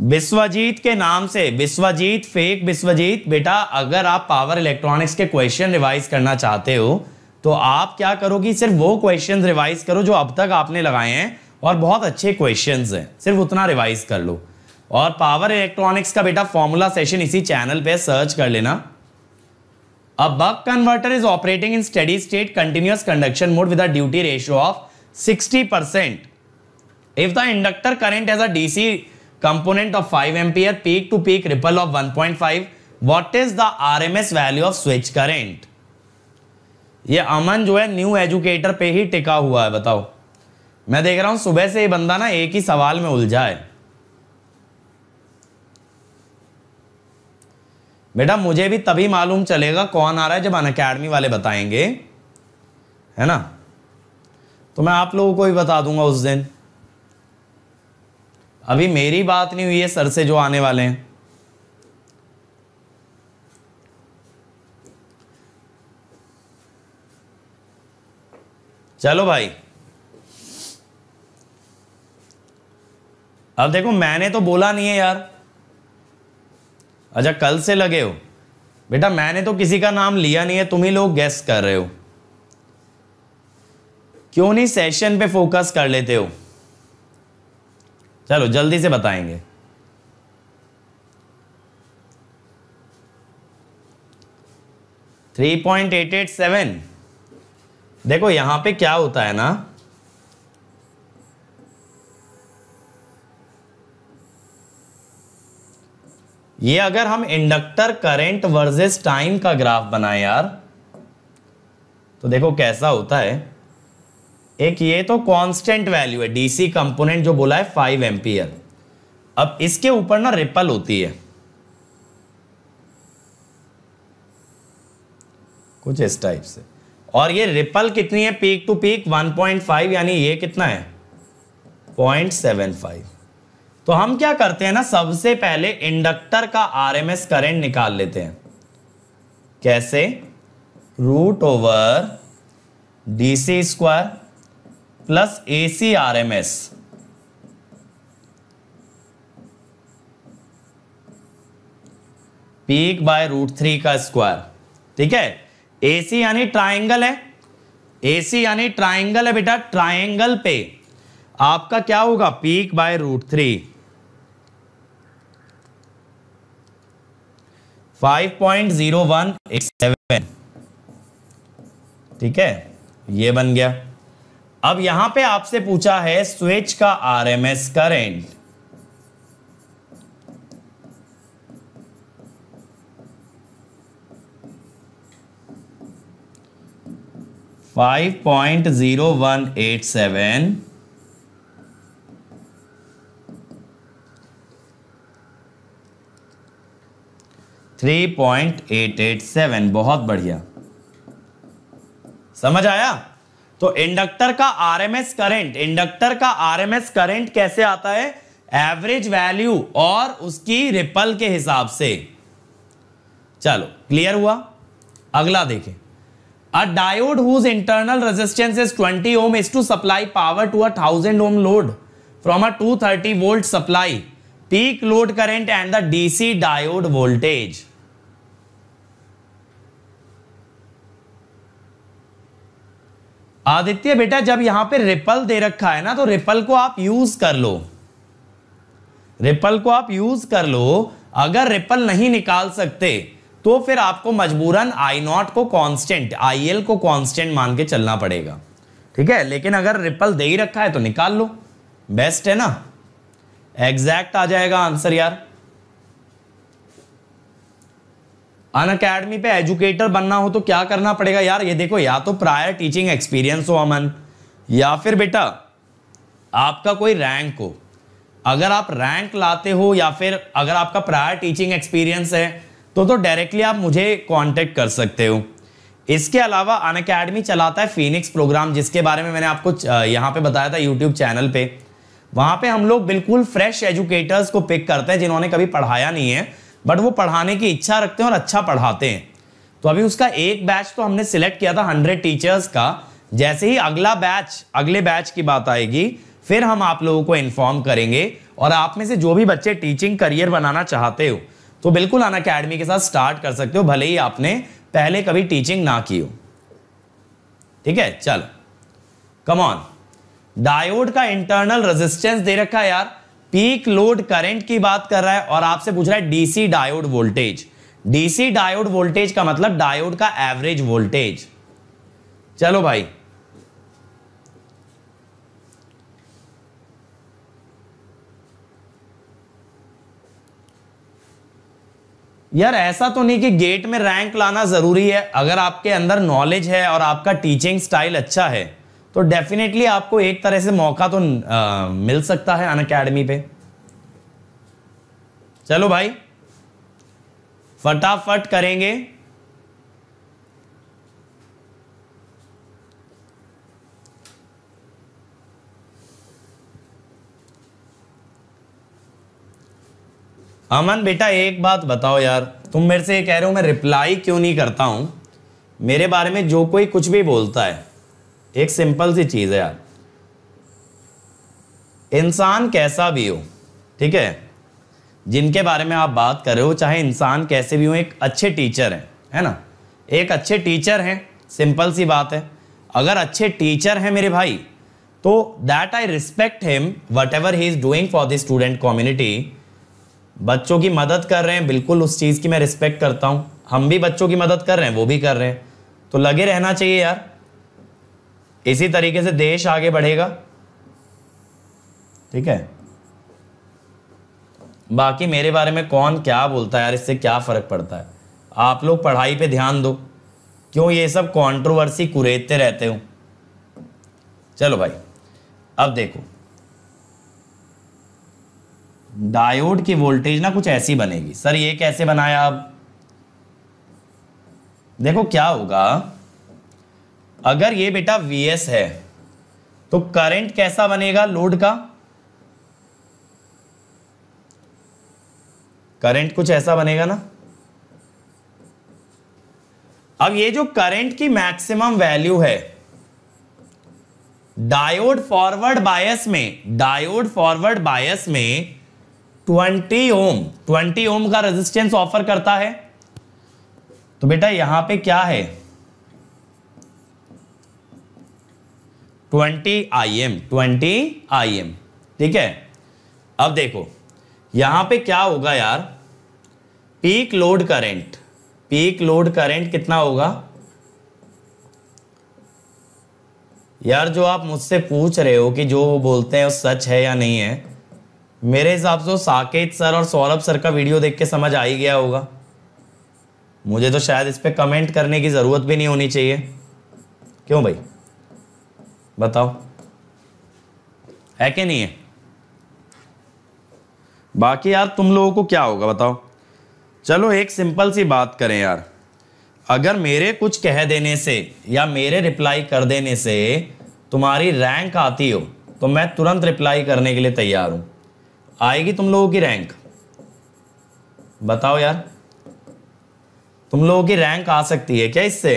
विश्वजीत के नाम से विश्वजीत फेक विश्वजीत बेटा अगर आप पावर इलेक्ट्रॉनिक्स के क्वेश्चन रिवाइज करना चाहते हो तो आप क्या करोगे सिर्फ वो क्वेश्चन रिवाइज करो जो अब तक आपने लगाए हैं और बहुत अच्छे क्वेश्चन हैं सिर्फ उतना रिवाइज कर लो और पावर इलेक्ट्रॉनिक्स का बेटा फॉर्मूला सेशन इसी चैनल पे सर्च कर लेना a buck converter is operating in steady state continuous conduction mode with duty ratio of 60 percent if the inductor current as a DC component of 5 ampere peak to peak ripple of 1.5 what is the rms value of switch current ये अमन जो है new educator पे ही टिका हुआ है बताओ मैं देख रहा हूं सुबह से ये बंदा ना एक ही सवाल में उलझा है बेटा मुझे भी तभी मालूम चलेगा कौन आ रहा है जब अन अकेडमी वाले बताएंगे है ना तो मैं आप लोगों को भी बता दूंगा उस दिन अभी मेरी बात नहीं हुई है सर से जो आने वाले हैं चलो भाई अब देखो मैंने तो बोला नहीं है यार अच्छा कल से लगे हो बेटा मैंने तो किसी का नाम लिया नहीं है तुम ही लोग गेस्ट कर रहे हो क्यों नहीं सेशन पे फोकस कर लेते हो चलो जल्दी से बताएंगे three point eight eight seven देखो यहां पे क्या होता है ना ये अगर हम इंडक्टर करंट वर्सेस टाइम का ग्राफ बनाए यार तो देखो कैसा होता है एक ये तो कांस्टेंट वैल्यू है डीसी कंपोनेंट जो बोला है फाइव एम्पियर अब इसके ऊपर ना रिपल होती है कुछ इस टाइप से और ये रिपल कितनी है पीक टू पीक 1.5 यानी ये कितना है 0.75 तो हम क्या करते हैं ना सबसे पहले इंडक्टर का आरएमएस करंट निकाल लेते हैं कैसे root over DC square plus A C R M S peak by root three का स्क्वायर ठीक है ए सी यानी ट्राइंगल है ए सी यानी ट्राइंगल है बेटा ट्राइंगल पे आपका क्या होगा peak by root three five point zero one eight seven ठीक है ये बन गया अब यहां पे आपसे पूछा है स्विच का RMS current five point zero one eight seven three point eight eight seven बहुत बढ़िया समझ आया तो इंडक्टर का आरएमएस करंट इंडक्टर का आरएमएस करंट कैसे आता है एवरेज वैल्यू और उसकी रिपल के हिसाब से चलो क्लियर हुआ अगला देखें a diode whose internal resistance is 20 ohm is to supply power to a thousand ohm load from a 230 volt supply peak load current and the DC diode voltage Aditya बेटा जब यहां पे रिपल दे रखा है ना तो रिपल को आप यूज कर लो रिपल को आप यूज कर लो अगर रिपल नहीं निकाल सकते तो फिर आपको मजबूरन आई नॉट को कांस्टेंट आई एल को कांस्टेंट मान के चलना पड़ेगा ठीक है लेकिन अगर रिपल दे ही रखा है तो निकाल लो बेस्ट है ना एग्जैक्ट आ जाएगा आंसर यार अन अकेडमी पे एजुकेटर बनना हो तो क्या करना पड़ेगा यार ये देखो या तो प्रायर टीचिंग एक्सपीरियंस हो अमन या फिर बेटा आपका कोई रैंक हो अगर आप रैंक लाते हो या फिर अगर आपका प्रायर टीचिंग एक्सपीरियंस है तो तो डायरेक्टली आप मुझे कांटेक्ट कर सकते हो इसके अलावा अन अकेडमी चलाता है फिनिक्स प्रोग्राम जिसके बारे में मैंने आपको यहाँ पे बताया था यूट्यूब चैनल पे वहाँ पे हम लोग बिल्कुल फ्रेश एजुकेटर्स को पिक करते हैं जिन्होंने कभी पढ़ाया नहीं है बट वो पढ़ाने की इच्छा रखते हैं और अच्छा पढ़ाते हैं तो अभी उसका एक बैच तो हमने सिलेक्ट किया था हंड्रेड टीचर्स का जैसे ही अगला बैच अगले बैच की बात आएगी फिर हम आप लोगों को इन्फॉर्म करेंगे और आप में से जो भी बच्चे टीचिंग करियर बनाना चाहते हो तो बिल्कुल अन अकेडमी के साथ स्टार्ट कर सकते हो भले ही आपने पहले कभी टीचिंग ना की हो ठीक है चलो कम ऑन डायोड का इंटरनल रेजिस्टेंस दे रखा है यार पीक लोड करंट की बात कर रहा है और आपसे पूछ रहा है DC diode voltage DC diode voltage का मतलब डायोड का एवरेज वोल्टेज चलो भाई यार ऐसा तो नहीं कि गेट में रैंक लाना जरूरी है अगर आपके अंदर नॉलेज है और आपका टीचिंग स्टाइल अच्छा है तो डेफिनेटली आपको एक तरह से मौका तो आ, मिल सकता है अन अकेडमी पे चलो भाई फटाफट करेंगे अमन बेटा एक बात बताओ यार तुम मेरे से ये कह रहे हो मैं रिप्लाई क्यों नहीं करता हूं मेरे बारे में जो कोई कुछ भी बोलता है एक सिंपल सी चीज़ है यार इंसान कैसा भी हो ठीक है जिनके बारे में आप बात कर रहे हो चाहे इंसान कैसे भी हो एक अच्छे टीचर हैं है ना एक अच्छे टीचर हैं सिंपल सी बात है अगर अच्छे टीचर हैं मेरे भाई तो that I respect him whatever he is doing for the student community बच्चों की मदद कर रहे हैं बिल्कुल उस चीज़ की मैं रिस्पेक्ट करता हूँ हम भी बच्चों की मदद कर रहे हैं वो भी कर रहे हैं तो लगे रहना चाहिए यार इसी तरीके से देश आगे बढ़ेगा ठीक है बाकी मेरे बारे में कौन क्या बोलता है यार इससे क्या फ़र्क पड़ता है आप लोग पढ़ाई पे ध्यान दो क्यों ये सब कंट्रोवर्सी कुरेदते रहते हो चलो भाई अब देखो डायोड की वोल्टेज ना कुछ ऐसी बनेगी सर ये कैसे बनाया आप देखो क्या होगा अगर ये बेटा Vs है तो करंट कैसा बनेगा लोड का करंट कुछ ऐसा बनेगा ना अब ये जो करंट की मैक्सिमम वैल्यू है डायोड फॉरवर्ड बायस में डायोड फॉरवर्ड बायस में 20 ओम 20 ओम का रेजिस्टेंस ऑफर करता है तो बेटा यहां पे क्या है twenty I M twenty I M ठीक है अब देखो यहां पे क्या होगा यार peak load current peak load current कितना होगा यार जो आप मुझसे पूछ रहे हो कि जो वो बोलते हैं वो सच है या नहीं है मेरे हिसाब से साकेत सर और सौरभ सर का वीडियो देख के समझ आ ही गया होगा मुझे तो शायद इस पर कमेंट करने की ज़रूरत भी नहीं होनी चाहिए क्यों भाई बताओ है कि नहीं है बाकी यार तुम लोगों को क्या होगा बताओ चलो एक सिंपल सी बात करें यार अगर मेरे कुछ कह देने से या मेरे रिप्लाई कर देने से तुम्हारी रैंक आती हो तो मैं तुरंत रिप्लाई करने के लिए तैयार हूँ आएगी तुम लोगों की रैंक बताओ यार तुम लोगों की रैंक आ सकती है क्या इससे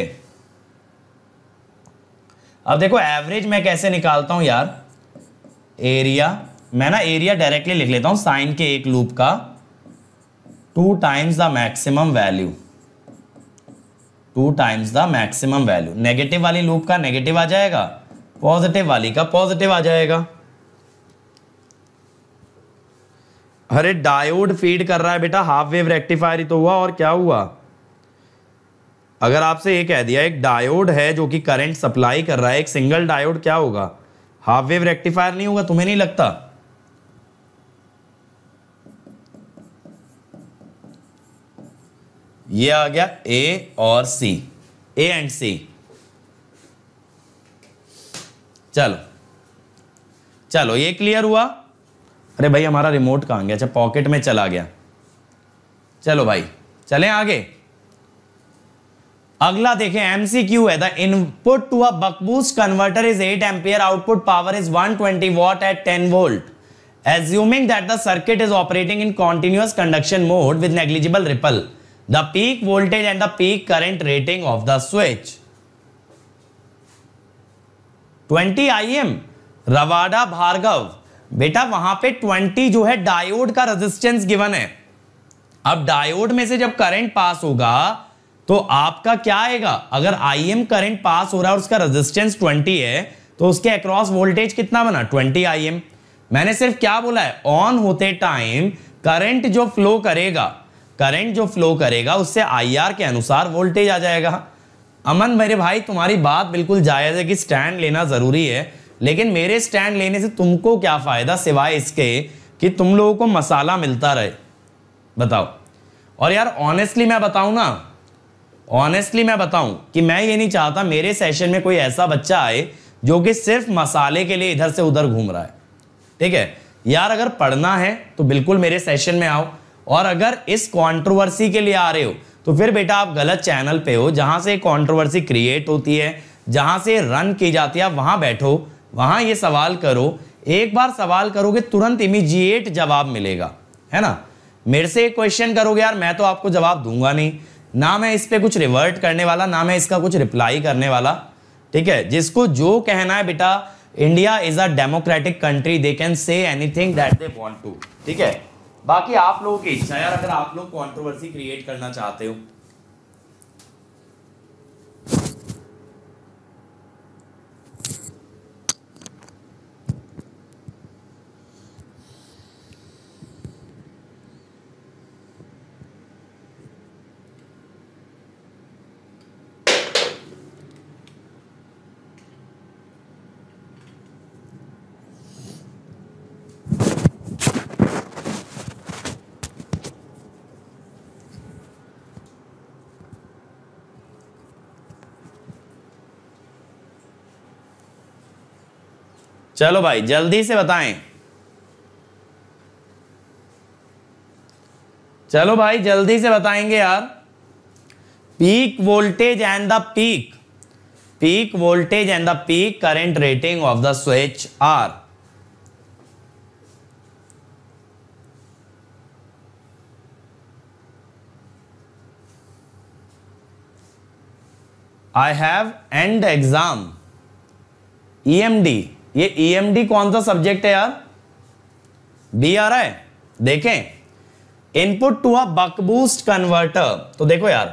अब देखो एवरेज मैं कैसे निकालता हूं यार एरिया मैं ना एरिया डायरेक्टली लिख लेता हूं साइन के एक लूप का two times the maximum value two times the maximum value negative वाली लूप का नेगेटिव आ जाएगा पॉजिटिव वाली का पॉजिटिव आ जाएगा अरे डायोड फीड कर रहा है बेटा हाफ वेव रेक्टिफायर ही तो हुआ और क्या हुआ अगर आपसे ये कह दिया एक डायोड है जो कि करंट सप्लाई कर रहा है एक सिंगल डायोड क्या होगा हाफ वेव रेक्टिफायर नहीं होगा तुम्हें नहीं लगता ये आ गया ए और सी ए एंड सी चलो चलो ये क्लियर हुआ अरे भाई हमारा रिमोट कहाँ गया अच्छा पॉकेट में चला गया चलो भाई चलें आगे अगला देखें एमसीक्यू है the input to a buck converter is eight ampere output power is one twenty watt at 10 volt assuming that the circuit is operating in continuous conduction mode with negligible ripple the peak voltage and the peak current rating of the switch 20 I M Rawada Bhargav बेटा वहां पे 20 जो है diode का resistance given है अब diode में से जब करंट पास होगा तो आपका क्या आएगा अगर आई एम करेंट पास हो रहा है और उसका रेजिस्टेंस 20 है तो उसके अक्रॉस वोल्टेज कितना बना 20 आई एम मैंने सिर्फ क्या बोला है ऑन होते टाइम करंट जो फ्लो करेगा करंट जो फ्लो करेगा उससे आर के अनुसार वोल्टेज आ जाएगा अमन मेरे भाई तुम्हारी बात बिल्कुल जायज़ है कि स्टैंड लेना ज़रूरी है लेकिन मेरे स्टैंड लेने से तुमको क्या फ़ायदा सिवाय इसके कि तुम लोगों को मसाला मिलता रहे बताओ और यार ऑनेस्टली मैं बताऊँ ना ऑनेस्टली मैं बताऊं कि मैं ये नहीं चाहता मेरे सेशन में कोई ऐसा बच्चा आए जो कि सिर्फ मसाले के लिए इधर से उधर घूम रहा है ठीक है यार अगर पढ़ना है तो बिल्कुल मेरे सेशन में आओ और अगर इस कंट्रोवर्सी के लिए आ रहे हो तो फिर बेटा आप गलत चैनल पे हो जहां से कंट्रोवर्सी क्रिएट होती है जहां से रन की जाती है वहां बैठो वहां ये सवाल करो एक बार सवाल करोगे तुरंत इमीजिएट जवाब मिलेगा है ना मेरे से क्वेश्चन करोगे यार मैं तो आपको जवाब दूंगा नहीं ना मैं इस पर कुछ रिवर्ट करने वाला ना मैं इसका कुछ रिप्लाई करने वाला ठीक है जिसको जो कहना है बेटा India is a democratic country they can say anything that they want to ठीक है बाकी आप लोगों की इच्छा यार अगर आप लोग कंट्रोवर्सी क्रिएट करना चाहते हो चलो भाई जल्दी से बताएं चलो भाई जल्दी से बताएंगे यार peak voltage and the peak peak voltage and the peak current rating of the switch are I have and exam E M D ये EMD कौन सा सब्जेक्ट है यार बी आ रहा है देखें input to a buck boost converter तो देखो यार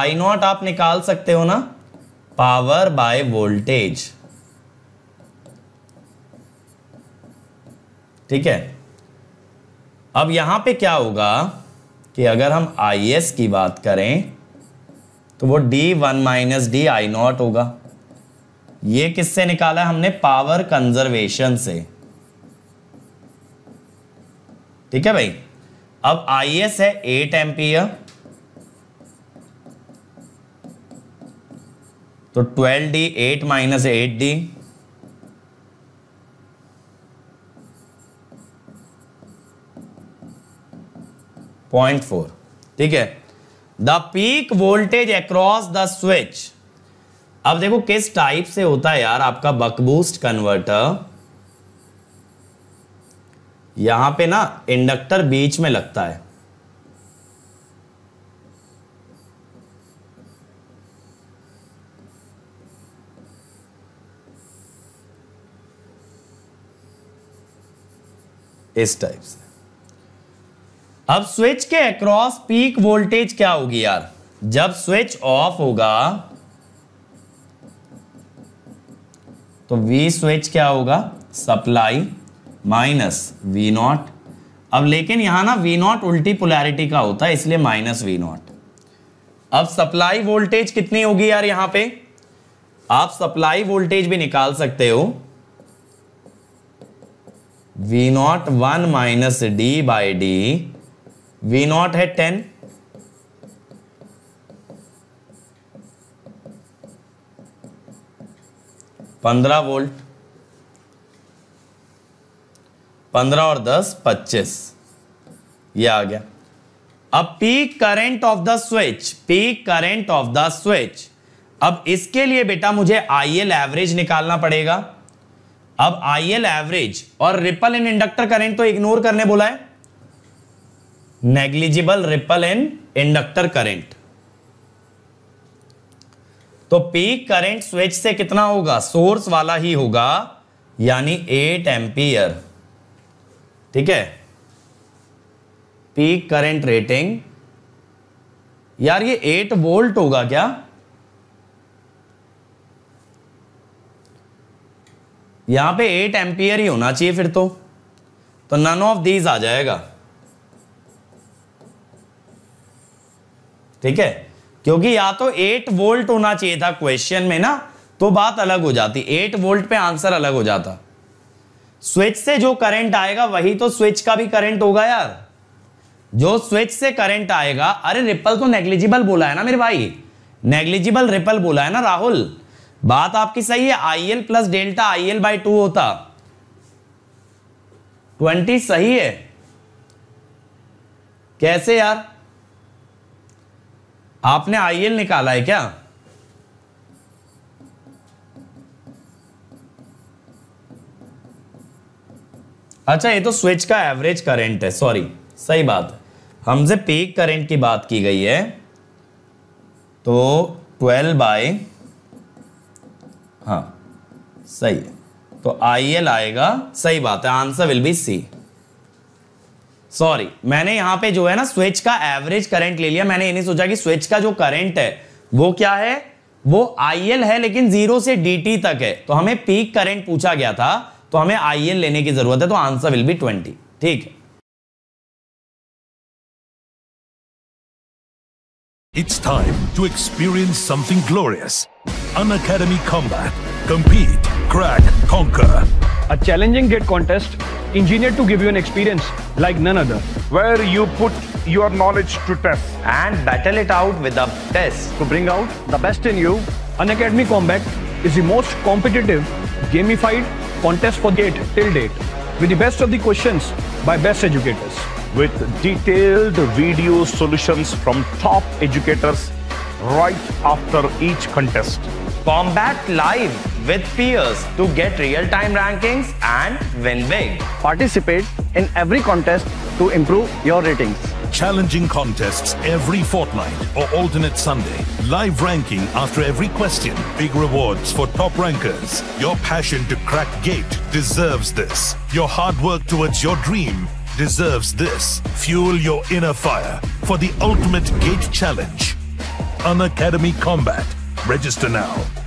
आई नॉट आप निकाल सकते हो ना पावर बाय वोल्टेज ठीक है अब यहां पे क्या होगा कि अगर हम आई एस की बात करें तो वो D one minus D I naught होगा ये किससे निकाला हमने पावर कंजर्वेशन से ठीक है भाई अब एस है एट एम्पियर तो twelve D eight minus eight D point four ठीक है the peak voltage across the switch अब देखो किस टाइप से होता है यार आपका बकबूस्ट कन्वर्टर यहां पे ना इंडक्टर बीच में लगता है इस टाइप से अब स्विच के अक्रॉस पीक वोल्टेज क्या होगी यार जब स्विच ऑफ होगा तो वी स्विच क्या होगा सप्लाई माइनस वी नॉट अब लेकिन यहां ना वी नॉट उल्टी पोलैरिटी का होता है इसलिए माइनस वी नॉट अब सप्लाई वोल्टेज कितनी होगी यार यहां पे आप सप्लाई वोल्टेज भी निकाल सकते हो V naught one minus D by D V naught है टेन पंद्रह वोल्ट पंद्रह और दस पच्चीस ये आ गया अब peak current of the switch peak current of the switch अब इसके लिए बेटा मुझे आई एल एवरेज निकालना पड़ेगा अब आई एल एवरेज और रिपल इन इंडक्टर करंट तो इग्नोर करने बोला है negligible ripple in inductor current तो पीक करंट स्विच से कितना होगा सोर्स वाला ही होगा यानी एट एम्पियर ठीक है पीक करंट रेटिंग यार ये एट वोल्ट होगा क्या यहां पे एट एम्पियर ही होना चाहिए फिर तो तो नन ऑफ दीज आ जाएगा ठीक है क्योंकि या तो एट वोल्ट होना चाहिए था क्वेश्चन में ना तो बात अलग हो जाती एट वोल्ट पे आंसर अलग हो जाता स्विच से जो करंट आएगा वही तो स्विच का भी करंट होगा यार जो स्विच से करंट आएगा अरे रिपल तो नेग्लिजिबल बोला है ना मेरे भाई नेग्लिजिबल रिपल बोला है ना राहुल बात आपकी सही है I L plus delta I L by two होता ट्वेंटी सही है कैसे यार आपने आई निकाला है क्या अच्छा ये तो स्विच का एवरेज करंट है सॉरी सही बात है हमसे पीक करंट की बात की गई है तो 12 बाय हाँ सही है तो आई आएगा सही बात है answer will be C sorry मैंने यहां पे जो है ना स्विच का एवरेज करंट ले लिया मैंने ये नहीं सोचा कि स्विच का जो करंट है वो क्या है वो आईएल है लेकिन जीरो से डीटी तक है तो हमें पीक करंट पूछा गया था तो हमें आईएल लेने की जरूरत है तो आंसर विल बी ट्वेंटी ठीक है It's time to experience something glorious. An Academy Combat. Compete, crack, conquer. A challenging gate contest engineered to give you an experience like none other. Where you put your knowledge to test. And battle it out with the best. To bring out the best in you, Unacademy Combat is the most competitive, gamified contest for date till date with the best of the questions by best educators. With detailed video solutions from top educators right after each contest. Combat live with peers to get real-time rankings and win big. Participate in every contest to improve your ratings. Challenging contests every fortnight or alternate Sunday. Live ranking after every question. Big rewards for top rankers. Your passion to crack gate deserves this. Your hard work towards your dream deserves this. Fuel your inner fire for the ultimate gate challenge. An Academy Combat. Register now.